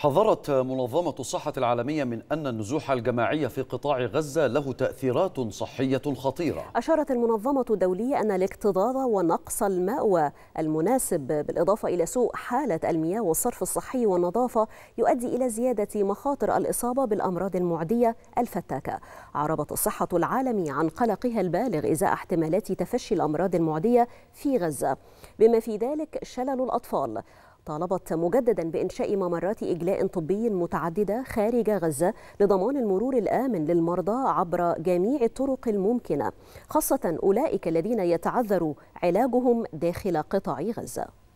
حذرت منظمة الصحة العالمية من أن النزوح الجماعي في قطاع غزة له تأثيرات صحية خطيرة أشارت المنظمة الدولية أن الاكتظاظ ونقص المأوى المناسب بالإضافة إلى سوء حالة المياه والصرف الصحي والنظافة يؤدي إلى زيادة مخاطر الإصابة بالأمراض المعدية الفتاكة عربت الصحة العالمية عن قلقها البالغ إزاء احتمالات تفشي الأمراض المعدية في غزة بما في ذلك شلل الأطفال طالبت مجددا بإنشاء ممرات إجلاء طبي متعددة خارج غزة لضمان المرور الآمن للمرضى عبر جميع الطرق الممكنة خاصة أولئك الذين يتعذر علاجهم داخل قطاع غزة